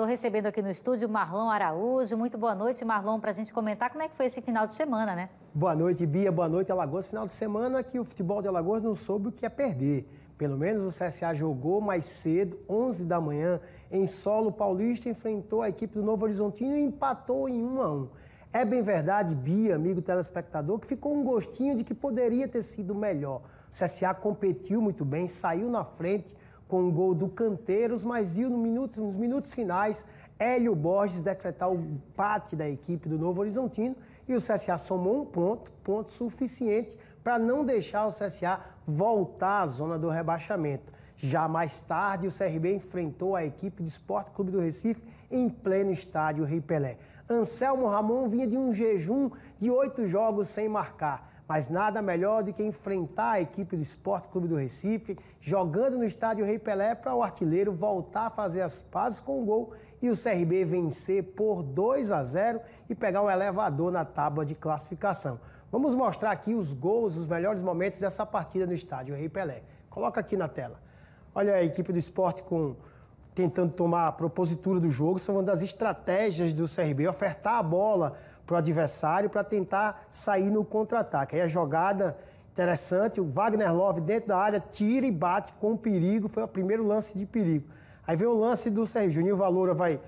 Estou recebendo aqui no estúdio Marlon Araújo. Muito boa noite, Marlon, para a gente comentar como é que foi esse final de semana, né? Boa noite, Bia. Boa noite, Alagoas. Final de semana que o futebol de Alagoas não soube o que é perder. Pelo menos o CSA jogou mais cedo, 11 da manhã, em solo paulista, enfrentou a equipe do Novo Horizontino e empatou em 1 a 1. É bem verdade, Bia, amigo telespectador, que ficou um gostinho de que poderia ter sido melhor. O CSA competiu muito bem, saiu na frente, com o gol do Canteiros, mas viu nos minutos finais Hélio Borges decretar o empate da equipe do Novo Horizontino e o CSA somou um ponto, ponto suficiente para não deixar o CSA voltar à zona do rebaixamento. Já mais tarde, o CRB enfrentou a equipe do Esporte Clube do Recife em pleno estádio Rei Pelé. Anselmo Ramon vinha de um jejum de oito jogos sem marcar. Mas nada melhor do que enfrentar a equipe do Esporte Clube do Recife, jogando no estádio Rei Pelé para o artilheiro voltar a fazer as pazes com o gol e o CRB vencer por 2 a 0 e pegar o um elevador na tábua de classificação. Vamos mostrar aqui os gols, os melhores momentos dessa partida no estádio Rei Pelé. Coloca aqui na tela. Olha a equipe do esporte com tentando tomar a propositura do jogo, são uma das estratégias do CRB, ofertar a bola para o adversário para tentar sair no contra-ataque. Aí a jogada interessante, o Wagner Love dentro da área tira e bate com perigo, foi o primeiro lance de perigo. Aí vem o lance do Sérgio Juninho Valoura vai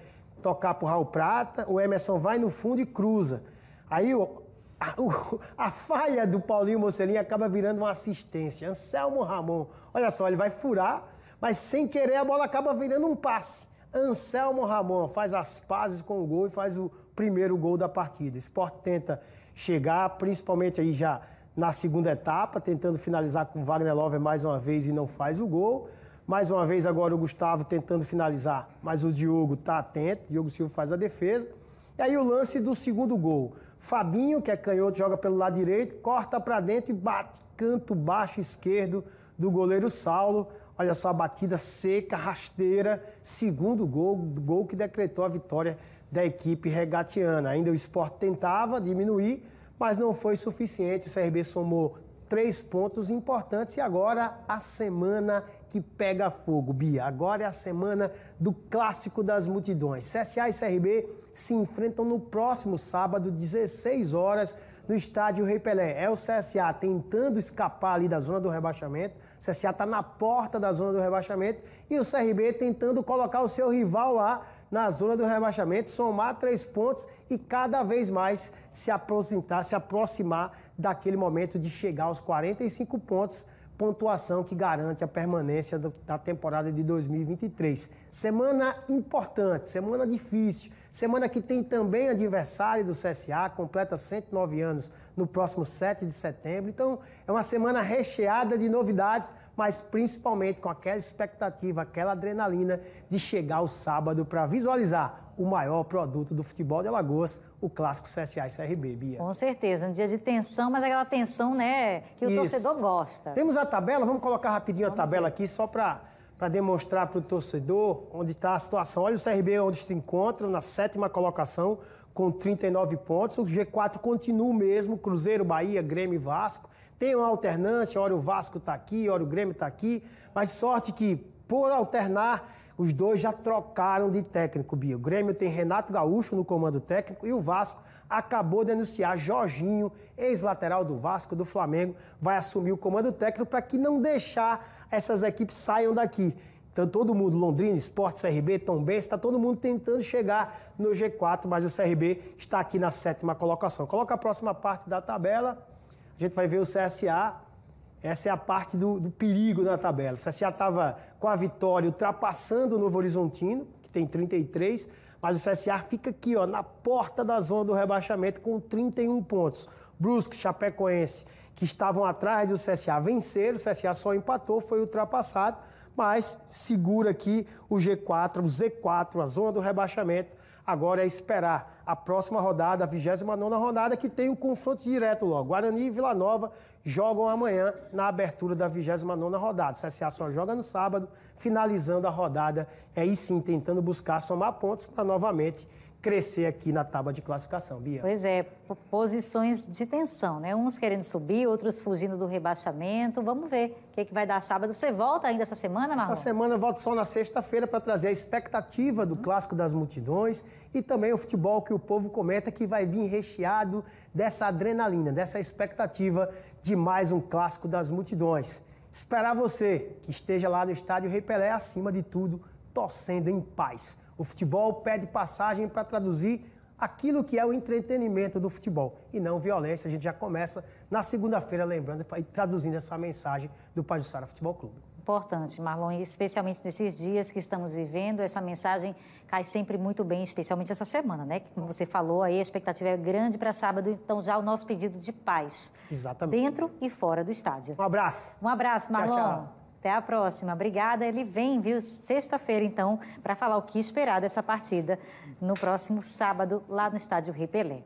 tocar para o Raul Prata, o Emerson vai no fundo e cruza. Aí o, a, o, a, falha do Paulinho Mocelinho acaba virando uma assistência. Anselmo Ramon, olha só, ele vai furar, mas sem querer a bola acaba virando um passe. Anselmo Ramon faz as pazes com o gol e faz o, primeiro gol da partida. O esporte tenta chegar, principalmente aí já na segunda etapa, tentando finalizar com Wagner Love mais uma vez e não faz o gol. Mais uma vez agora o Gustavo tentando finalizar, mas o Diogo está atento, Diogo Silva faz a defesa. E aí o lance do segundo gol. Fabinho, que é canhoto, joga pelo lado direito, corta para dentro e bate canto baixo esquerdo do goleiro Saulo. Olha só a batida seca, rasteira, segundo gol, gol que decretou a vitória da equipe regateana. Ainda o esporte tentava diminuir, mas não foi suficiente. O CRB somou três pontos importantes e agora a semana que pega fogo, Bia. Agora é a semana do clássico das multidões. CSA e CRB se enfrentam no próximo sábado, 16 horas, no estádio Rei Pelé. É o CSA tentando escapar ali da zona do rebaixamento. O CSA está na porta da zona do rebaixamento e o CRB tentando colocar o seu rival lá na zona do rebaixamento, somar três pontos e cada vez mais se aproximar, se aproximar daquele momento de chegar aos 45 pontos pontuação que garante a permanência da temporada de 2023. Semana importante, semana difícil Semana que tem também aniversário do CSA, completa 109 anos no próximo 7 de setembro. Então, é uma semana recheada de novidades, mas principalmente com aquela expectativa, aquela adrenalina de chegar o sábado para visualizar o maior produto do futebol de Alagoas, o clássico CSA e CRB, Bia. Com certeza, um dia de tensão, mas aquela tensão, né, que o Isso. torcedor gosta. Temos a tabela, vamos colocar rapidinho vamos a tabela ver. aqui só para para demonstrar para o torcedor onde está a situação. Olha o CRB onde se encontra, na sétima colocação, com 39 pontos. O G4 continua o mesmo, Cruzeiro, Bahia, Grêmio e Vasco. Tem uma alternância, Olha o Vasco está aqui, olha o Grêmio está aqui, mas sorte que, por alternar, os dois já trocaram de técnico, Bia. O Grêmio tem Renato Gaúcho no comando técnico e o Vasco acabou de anunciar Jorginho, ex-lateral do Vasco, do Flamengo, vai assumir o comando técnico para que não deixar essas equipes saiam daqui. Então todo mundo, Londrina, Esporte, CRB, Tombense, está todo mundo tentando chegar no G4, mas o CRB está aqui na sétima colocação. Coloca a próxima parte da tabela, a gente vai ver o CSA essa é a parte do, do perigo na tabela. O CSA estava com a vitória ultrapassando o Novo Horizontino, que tem 33, mas o CSA fica aqui, ó, na porta da zona do rebaixamento com 31 pontos. Brusque, Chapecoense, que estavam atrás do CSA, venceram, o CSA só empatou, foi ultrapassado, mas segura aqui o G4, o Z4, a zona do rebaixamento Agora é esperar a próxima rodada, a 29 rodada, que tem o um confronto direto logo. Guarani e Vila Nova jogam amanhã na abertura da 29 rodada. O CSA só joga no sábado, finalizando a rodada, aí sim, tentando buscar somar pontos para novamente crescer aqui na tábua de classificação, Bia. Pois é, posições de tensão, né? Uns querendo subir, outros fugindo do rebaixamento. Vamos ver o que, é que vai dar sábado. Você volta ainda essa semana, Marcos? Essa semana eu volto só na sexta-feira para trazer a expectativa do Clássico das Multidões e também o futebol que o povo comenta que vai vir recheado dessa adrenalina, dessa expectativa de mais um Clássico das Multidões. Esperar você que esteja lá no estádio Rei Pelé, acima de tudo, torcendo em paz. O futebol pede passagem para traduzir aquilo que é o entretenimento do futebol e não violência. A gente já começa na segunda-feira lembrando e traduzindo essa mensagem do Sara Futebol Clube importante, Marlon, especialmente nesses dias que estamos vivendo, essa mensagem cai sempre muito bem, especialmente essa semana, né? Como você falou aí, a expectativa é grande para sábado, então já o nosso pedido de paz. Exatamente. Dentro e fora do estádio. Um abraço. Um abraço, Marlon. Tchau, tchau. Até a próxima. Obrigada. Ele vem, viu, sexta-feira, então, para falar o que esperar dessa partida no próximo sábado, lá no estádio Ripelé.